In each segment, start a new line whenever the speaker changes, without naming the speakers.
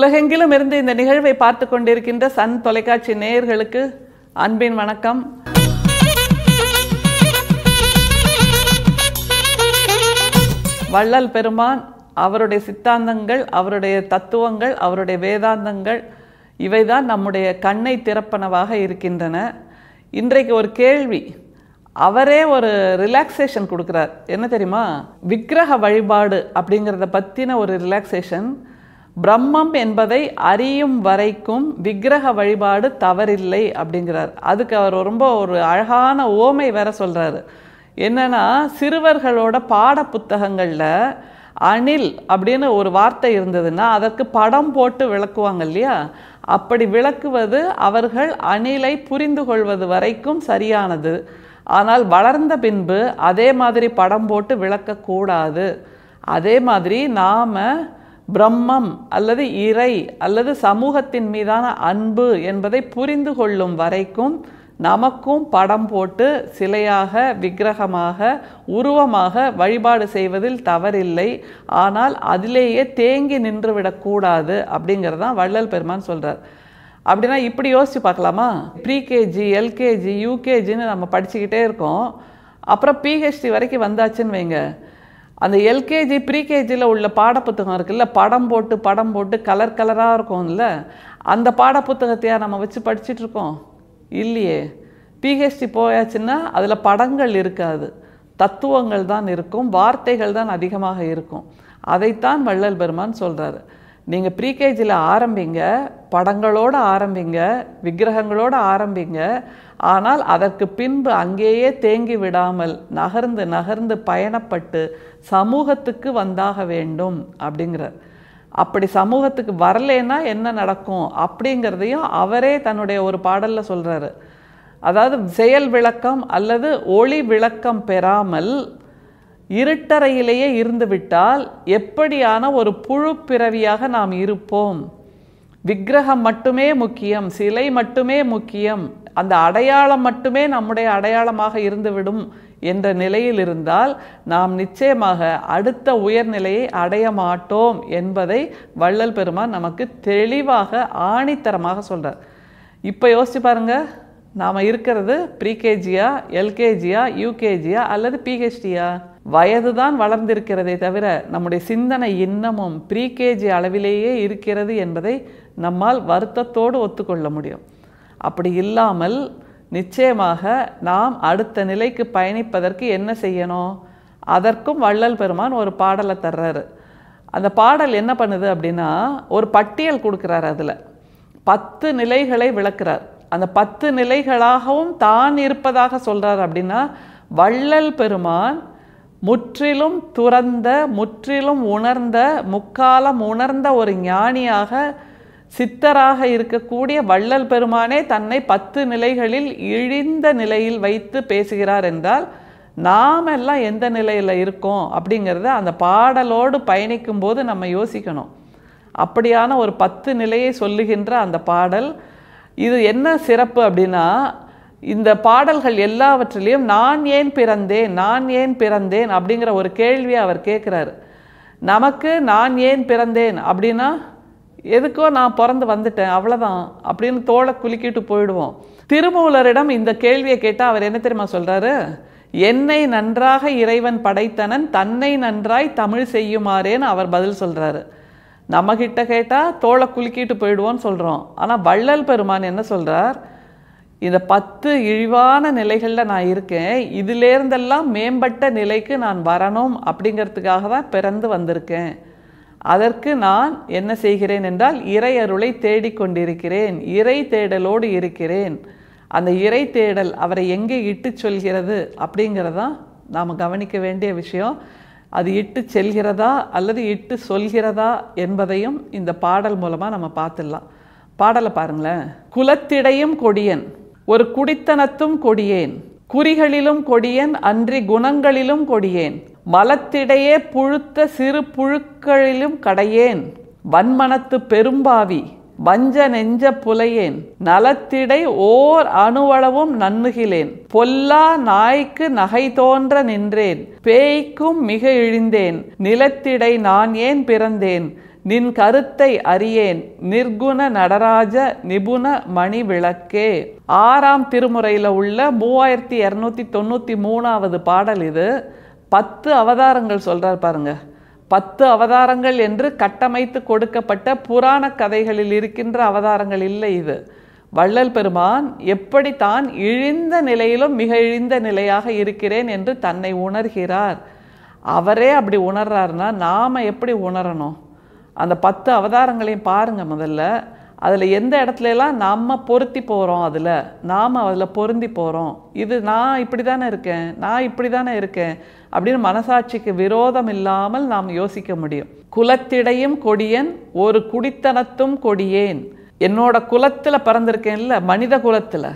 உலகெங்கிலும் இருந்து இந்த நிகழ்வை பார்த்து கொண்டிருக்கின்ற சன் தொலைக்காட்சி நேயர்களுக்கு அன்பின் வணக்கம் வள்ளல் பெருமான் அவருடைய சித்தாந்தங்கள் அவருடைய தத்துவங்கள் அவருடைய வேதாந்தங்கள் இவைதான் நம்முடைய கண்ணை திறப்பனவாக இருக்கின்றன இன்றைக்கு ஒரு கேள்வி அவரே ஒரு ரிலாக்ஸேஷன் கொடுக்குறார் என்ன தெரியுமா விக்கிரக வழிபாடு அப்படிங்கிறத பற்றின ஒரு ரிலாக்ஸேஷன் பிரம்மம் என்பதை அறியும் வரைக்கும் விக்கிரக வழிபாடு தவறில்லை அப்படிங்கிறார் அதுக்கு அவர் ரொம்ப ஒரு அழகான ஓமை வேற சொல்கிறாரு என்னென்னா சிறுவர்களோட பாட புத்தகங்களில் அணில் அப்படின்னு ஒரு வார்த்தை இருந்ததுன்னா அதற்கு படம் போட்டு விளக்குவாங்க இல்லையா அப்படி விளக்குவது அவர்கள் அணிலை புரிந்து கொள்வது வரைக்கும் சரியானது ஆனால் வளர்ந்த பின்பு அதே மாதிரி படம் போட்டு விளக்கக்கூடாது அதே மாதிரி நாம் பிரம்மம் அல்லது இறை அல்லது சமூகத்தின் மீதான அன்பு என்பதை புரிந்து கொள்ளும் வரைக்கும் நமக்கும் படம் போட்டு சிலையாக விக்கிரகமாக உருவமாக வழிபாடு செய்வதில் தவறில்லை ஆனால் அதிலேயே தேங்கி நின்றுவிடக்கூடாது அப்படிங்கிறது தான் வள்ளல் பெருமான் சொல்கிறார் அப்படின்னா இப்படி யோசித்து பார்க்கலாமா ப்ரீகேஜி எல்கேஜி யூகேஜின்னு நம்ம படிச்சுக்கிட்டே இருக்கோம் அப்புறம் பிஹெச்டி வரைக்கும் வந்தாச்சுன்னு வைங்க அந்த எல்கேஜி ப்ரீகேஜியில் உள்ள பாடப்புத்தகம் இருக்குல்ல படம் போட்டு படம் போட்டு கலர் கலராக இருக்கும்ல அந்த பாடப்புத்தகத்தையாக நம்ம வச்சு படிச்சுட்ருக்கோம் இல்லையே பிஹெச்டி போயாச்சுன்னா அதில் படங்கள் இருக்காது தத்துவங்கள் தான் இருக்கும் வார்த்தைகள் தான் அதிகமாக இருக்கும் அதைத்தான் வள்ளல் பெருமான் சொல்கிறாரு நீங்கள் ப்ரீகேஜியில் ஆரம்பிங்க படங்களோடு ஆரம்பிங்க விக்கிரகங்களோடு ஆரம்பிங்க ஆனால் அதற்கு பின்பு அங்கேயே தேங்கி விடாமல் நகர்ந்து நகர்ந்து பயணப்பட்டு சமூகத்துக்கு வந்தாக வேண்டும் அப்படிங்கிறார் அப்படி சமூகத்துக்கு வரலேன்னா என்ன நடக்கும் அப்படிங்கிறதையும் அவரே தன்னுடைய ஒரு பாடலில் சொல்கிறாரு அதாவது செயல் விளக்கம் அல்லது ஒளி விளக்கம் பெறாமல் இருட்டறையிலேயே இருந்துவிட்டால் எப்படியான ஒரு புழு பிறவியாக நாம் இருப்போம் விக்கிரகம் மட்டுமே முக்கியம் சிலை மட்டுமே முக்கியம் அந்த அடையாளம் மட்டுமே நம்முடைய அடையாளமாக இருந்துவிடும் என்ற நிலையில் இருந்தால் நாம் நிச்சயமாக அடுத்த உயர்நிலையை அடைய மாட்டோம் என்பதை வள்ளல் பெருமான் நமக்கு தெளிவாக ஆணித்தரமாக சொல்கிறார் இப்போ யோசிச்சு பாருங்கள் நாம் இருக்கிறது ப்ரீகேஜியா எல்கேஜியா யூகேஜியா அல்லது பிஹெச்டியா வயது தான் வளர்ந்திருக்கிறதே தவிர நம்முடைய சிந்தனை இன்னமும் ப்ரீகேஜி அளவிலேயே இருக்கிறது என்பதை நம்மால் வருத்தத்தோடு ஒத்துக்கொள்ள முடியும் அப்படி இல்லாமல் நிச்சயமாக நாம் அடுத்த நிலைக்கு பயணிப்பதற்கு என்ன செய்யணும் அதற்கும் வள்ளல் பெருமான் ஒரு பாடலை தர்றாரு அந்த பாடல் என்ன பண்ணுது அப்படின்னா ஒரு பட்டியல் கொடுக்குறாரு அதில் பத்து நிலைகளை விளக்குறார் அந்த பத்து நிலைகளாகவும் தான் இருப்பதாக சொல்கிறார் அப்படின்னா வள்ளல் பெருமான் முற்றிலும் துறந்த முற்றிலும் உணர்ந்த முக்காலம் உணர்ந்த ஒரு ஞானியாக சித்தராக இருக்கக்கூடிய வள்ளல் பெருமானே தன்னை பத்து நிலைகளில் இழிந்த நிலையில் வைத்து பேசுகிறார் என்றால் நாம் எல்லாம் எந்த நிலையில் இருக்கோம் அப்படிங்கிறத அந்த பாடலோடு பயணிக்கும்போது நம்ம யோசிக்கணும் அப்படியான ஒரு பத்து நிலையை சொல்லுகின்ற அந்த பாடல் இது என்ன சிறப்பு அப்படின்னா இந்த பாடல்கள் எல்லாவற்றிலையும் நான் ஏன் பிறந்தேன் நான் ஏன் பிறந்தேன் அப்படிங்கிற ஒரு கேள்வியை அவர் கேட்குறாரு நமக்கு நான் ஏன் பிறந்தேன் அப்படின்னா எதுக்கோ நான் பிறந்து வந்துட்டேன் அவ்வளோதான் அப்படின்னு தோலை குலுக்கிட்டு போயிடுவோம் திருமூலரிடம் இந்த கேள்வியை கேட்டால் அவர் என்ன தெரியுமா சொல்கிறாரு என்னை நன்றாக இறைவன் படைத்தனன் தன்னை நன்றாய் தமிழ் செய்யுமாறேன்னு அவர் பதில் சொல்கிறாரு நம்மகிட்ட கேட்டால் தோலை குலுக்கிட்டு போயிடுவோன்னு சொல்கிறோம் ஆனால் வள்ளல் பெருமான் என்ன சொல்கிறார் இந்த பத்து இழிவான நிலைகளில் நான் இருக்கேன் இதிலேருந்தெல்லாம் மேம்பட்ட நிலைக்கு நான் வரணும் அப்படிங்கிறதுக்காக தான் பிறந்து வந்திருக்கேன் அதற்கு நான் என்ன செய்கிறேன் என்றால் இறை அருளை தேடிக்கொண்டிருக்கிறேன் இறை தேடலோடு இருக்கிறேன் அந்த இறை தேடல் அவரை எங்கே இட்டு சொல்கிறது அப்படிங்கிறதான் நாம் கவனிக்க வேண்டிய விஷயம் அது இட்டு செல்கிறதா அல்லது இட்டு சொல்கிறதா என்பதையும் இந்த பாடல் மூலமாக நம்ம பார்த்துடலாம் பாடலை பாருங்களேன் குலத்திடையும் கொடியன் ஒரு குடித்தனத்தும் கொடியேன் குறிகளிலும் கொடியன் அன்றி குணங்களிலும் கொடியேன் மலத்திடையே புழுத்த சிறு புழுக்களிலும் கடையேன் வன்மனத்து பெரும்பாவி வஞ்ச நெஞ்ச புலையேன் நலத்திடை ஓர் அணுவளவும் நன்முகிலேன் பொல்லா நாய்க்கு நகை தோன்ற நின்றேன் பேய்க்கும் மிக இழிந்தேன் நிலத்திடை நான் ஏன் பிறந்தேன் நின் கருத்தை அறியேன் நிர்குண நடராஜ நிபுண மணி விளக்கே ஆறாம் திருமுறையில் உள்ள மூவாயிரத்தி இரநூத்தி தொண்ணூற்றி மூணாவது பாடல் இது பத்து அவதாரங்கள் சொல்கிறார் பாருங்கள் பத்து அவதாரங்கள் என்று கட்டமைத்து கொடுக்கப்பட்ட புராண கதைகளில் இருக்கின்ற அவதாரங்கள் இல்லை இது வள்ளல் பெருமான் எப்படி தான் இழிந்த நிலையிலும் மிக இழிந்த நிலையாக இருக்கிறேன் என்று தன்னை உணர்கிறார் அவரே அப்படி உணர்றாருன்னா நாம் எப்படி உணரணும் அந்த பத்து அவதாரங்களையும் பாருங்கள் முதல்ல அதில் எந்த இடத்துலலாம் நாம் பொருத்தி போகிறோம் அதில் நாம் அதில் பொருந்தி போகிறோம் இது நான் இப்படி தானே இருக்கேன் நான் இப்படி தானே இருக்கேன் அப்படின்னு மனசாட்சிக்கு விரோதம் இல்லாமல் நாம் யோசிக்க முடியும் குலத்திடையும் கொடியன் ஒரு குடித்தனத்தும் கொடியேன் என்னோட குலத்தில் பிறந்திருக்கேன்ல மனித குலத்தில்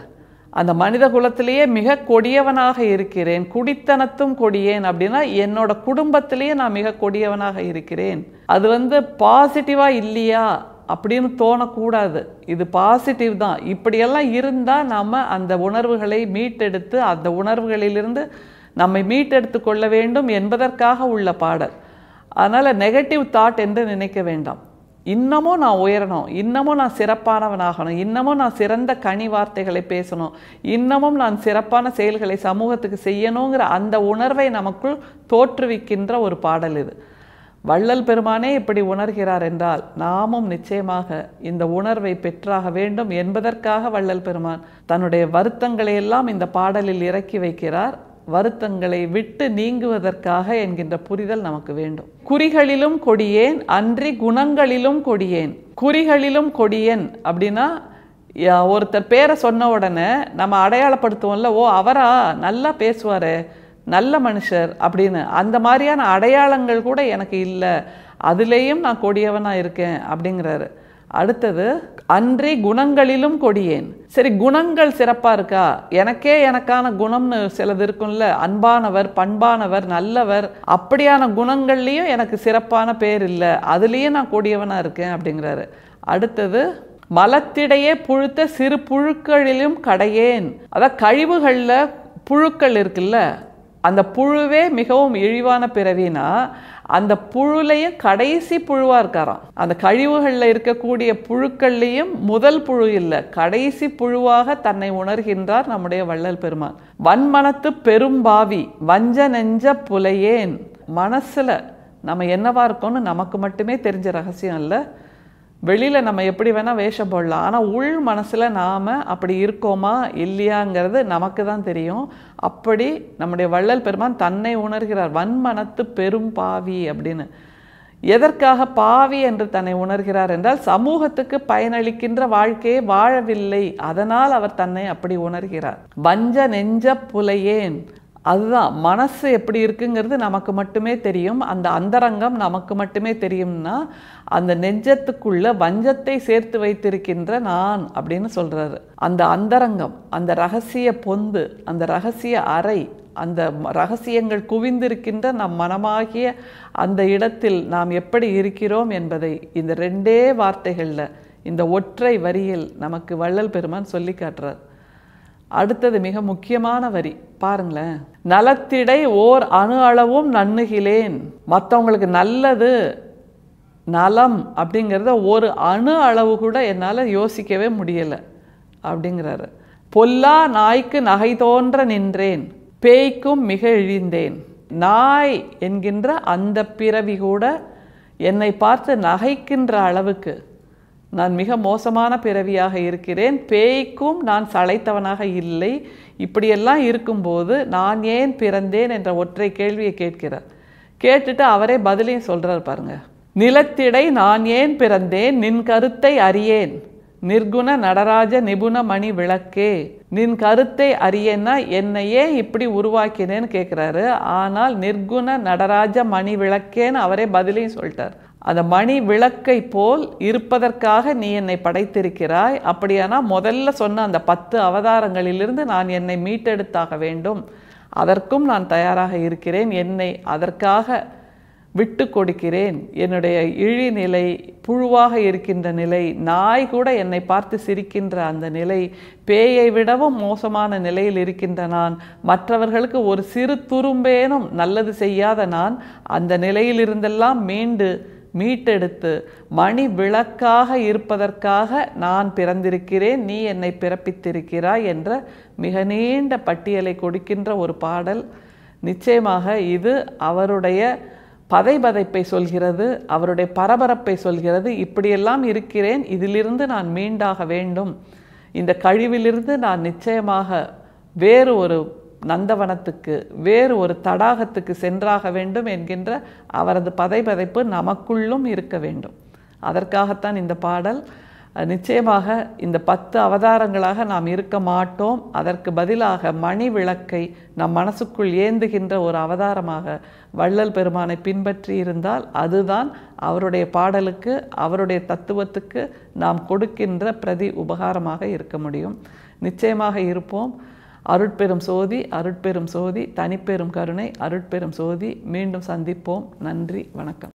அந்த மனித குலத்திலேயே மிக கொடியவனாக இருக்கிறேன் குடித்தனத்தும் கொடியேன் அப்படின்னா என்னோட குடும்பத்திலேயே நான் மிக கொடியவனாக இருக்கிறேன் அது வந்து பாசிட்டிவாக இல்லையா அப்படின்னு தோணக்கூடாது இது பாசிட்டிவ் தான் இப்படியெல்லாம் இருந்தால் நாம் அந்த உணர்வுகளை மீட்டெடுத்து அந்த உணர்வுகளிலிருந்து நம்மை மீட்டெடுத்து கொள்ள வேண்டும் என்பதற்காக உள்ள பாடல் அதனால் நெகட்டிவ் தாட் என்று நினைக்க வேண்டாம் இன்னமும் நான் உயரணும் இன்னமும் நான் சிறப்பானவனாகணும் இன்னமும் நான் சிறந்த கனி வார்த்தைகளை பேசணும் இன்னமும் நான் சிறப்பான செயல்களை சமூகத்துக்கு செய்யணுங்கிற அந்த உணர்வை நமக்குள் தோற்றுவிக்கின்ற ஒரு பாடல் இது வள்ளல் பெருமானே இப்படி உணர்கிறார் என்றால் நாமும் நிச்சயமாக இந்த உணர்வை பெற்றாக வேண்டும் என்பதற்காக வள்ளல் பெருமான் தன்னுடைய வருத்தங்களை எல்லாம் இந்த பாடலில் இறக்கி வைக்கிறார் வருத்தங்களை விட்டு நீங்குவதற்காக என்கின்ற புரிதல் நமக்கு வேண்டும் குறிகளிலும் கொடியேன் அன்றி குணங்களிலும் கொடியேன் குறிகளிலும் கொடியேன் அப்படின்னா ஒருத்தர் பேரை சொன்ன உடனே நம்ம அடையாளப்படுத்துவோம்ல ஓ அவரா நல்லா பேசுவார் நல்ல மனுஷர் அப்படின்னு அந்த மாதிரியான அடையாளங்கள் கூட எனக்கு இல்லை அதுலேயும் நான் கொடியவனாக இருக்கேன் அப்படிங்கிறாரு அடுத்தது அன்றி குணங்களிலும் கொடியேன் சரி குணங்கள் சிறப்பாக இருக்கா எனக்கே எனக்கான குணம்னு சிலது இருக்கும்ல அன்பானவர் பண்பானவர் நல்லவர் அப்படியான குணங்கள்லேயும் எனக்கு சிறப்பான பேர் இல்லை அதுலேயும் நான் கொடியவனாக இருக்கேன் அப்படிங்கிறாரு அடுத்தது மலத்திடையே புழுத்த சிறு புழுக்களிலும் கடையேன் அதான் கழிவுகளில் புழுக்கள் இருக்குல்ல அந்த புழுவே மிகவும் இழிவான பிறவினா அந்த புழுலையும் கடைசி புழுவாக இருக்காராம் அந்த கழிவுகளில் இருக்கக்கூடிய புழுக்கள்லையும் முதல் புழு இல்லை கடைசி புழுவாக தன்னை உணர்கின்றார் நம்முடைய வள்ளல் பெருமான் வன்மனத்து பெரும்பாவி வஞ்ச நெஞ்ச புலையேன் மனசில் நம்ம என்னவா இருக்கோம்னு நமக்கு மட்டுமே தெரிஞ்ச ரகசியம் இல்லை வெளியில் நம்ம எப்படி வேணால் வேஷம் போடலாம் ஆனால் உள் மனசில் நாம் அப்படி இருக்கோமா இல்லையாங்கிறது நமக்கு தான் தெரியும் அப்படி நம்முடைய வள்ளல் பெருமான் தன்னை உணர்கிறார் வன்மனத்து பெரும் பாவி அப்படின்னு எதற்காக பாவி என்று தன்னை உணர்கிறார் என்றால் சமூகத்துக்கு பயனளிக்கின்ற வாழ்க்கையே வாழவில்லை அதனால் அவர் தன்னை அப்படி உணர்கிறார் வஞ்ச நெஞ்ச புலையேன் அதுதான் மனசு எப்படி இருக்குங்கிறது நமக்கு மட்டுமே தெரியும் அந்த அந்தரங்கம் நமக்கு மட்டுமே தெரியும்னா அந்த நெஞ்சத்துக்குள்ள வஞ்சத்தை சேர்த்து வைத்திருக்கின்ற நான் அப்படின்னு சொல்கிறாரு அந்த அந்தரங்கம் அந்த ரகசிய பொந்து அந்த ரகசிய அறை அந்த ரகசியங்கள் குவிந்திருக்கின்ற நம் மனமாகிய அந்த இடத்தில் நாம் எப்படி இருக்கிறோம் என்பதை இந்த ரெண்டே வார்த்தைகளில் இந்த ஒற்றை வரியில் நமக்கு வள்ளல் பெருமான் சொல்லி காட்டுறார் அடுத்தது மிக முக்கியமான வரி பாருங்களேன் நலத்திடை ஓர் அணு அளவும் நன்னுகிலேன் மற்றவங்களுக்கு நல்லது நலம் அப்படிங்கிறத ஒரு அணு அளவு கூட என்னால் யோசிக்கவே முடியலை அப்படிங்கிறாரு பொல்லா நாய்க்கு நகை தோன்ற நின்றேன் பேய்க்கும் மிக இழிந்தேன் நாய் என்கின்ற அந்த பிறவி கூட என்னை பார்த்து நகைக்கின்ற அளவுக்கு நான் மிக மோசமான பிறவியாக இருக்கிறேன் பேய்க்கும் நான் சளைத்தவனாக இல்லை இப்படியெல்லாம் இருக்கும்போது நான் ஏன் பிறந்தேன் என்ற ஒற்றை கேள்வியை கேட்கிறார் கேட்டுட்டு அவரே பதிலையும் சொல்கிறார் பாருங்க நிலத்திடை நான் ஏன் பிறந்தேன் நின் கருத்தை அறியேன் நிர்குண நடராஜ நிபுண மணி விளக்கே நின் கருத்தை அறியேன்னா என்னையே இப்படி உருவாக்கினேன்னு கேட்குறாரு ஆனால் நிர்குண நடராஜ மணி விளக்கேன்னு அவரே பதிலையும் சொல்லிட்டார் அந்த மணி விளக்கை போல் இருப்பதற்காக நீ என்னை படைத்திருக்கிறாய் அப்படியானா முதல்ல சொன்ன அந்த பத்து அவதாரங்களிலிருந்து நான் என்னை மீட்டெடுத்தாக வேண்டும் அதற்கும் நான் தயாராக இருக்கிறேன் என்னை அதற்காக விட்டு கொடுக்கிறேன் என்னுடைய இழிநிலை புழுவாக இருக்கின்ற நிலை நாய் கூட என்னை பார்த்து சிரிக்கின்ற அந்த நிலை பேயை விடவும் மோசமான நிலையில் இருக்கின்ற நான் மற்றவர்களுக்கு ஒரு சிறு துரும்பேனும் நல்லது செய்யாத நான் அந்த நிலையிலிருந்தெல்லாம் மீண்டு மீட்டெடுத்து மணி விளக்காக இருப்பதற்காக நான் பிறந்திருக்கிறேன் நீ என்னை பிறப்பித்திருக்கிறாய் என்ற மிக நீண்ட பட்டியலை கொடுக்கின்ற ஒரு பாடல் நிச்சயமாக இது அவருடைய பதைபதைப்பை சொல்கிறது அவருடைய பரபரப்பை சொல்கிறது இப்படியெல்லாம் இருக்கிறேன் இதிலிருந்து நான் மீண்டாக வேண்டும் இந்த கழிவிலிருந்து நான் நிச்சயமாக வேறு ஒரு நந்தவனத்துக்கு வேறு ஒரு தடாகத்துக்கு சென்றாக வேண்டும் என்கின்ற அவரது பதைபதைப்பு நமக்குள்ளும் இருக்க வேண்டும் அதற்காகத்தான் இந்த பாடல் நிச்சயமாக இந்த பத்து அவதாரங்களாக நாம் இருக்க மாட்டோம் அதற்கு பதிலாக மணி விளக்கை நம் மனசுக்குள் ஏந்துகின்ற ஒரு அவதாரமாக வள்ளல் பெருமானை பின்பற்றி இருந்தால் அதுதான் அவருடைய பாடலுக்கு அவருடைய தத்துவத்துக்கு நாம் கொடுக்கின்ற பிரதி உபகாரமாக இருக்க முடியும் நிச்சயமாக இருப்போம் அருட்பெரும் சோதி அருட்பெரும் சோதி தனிப்பெரும் கருணை அருட்பெரும் சோதி மீண்டும் சந்திப்போம் நன்றி வணக்கம்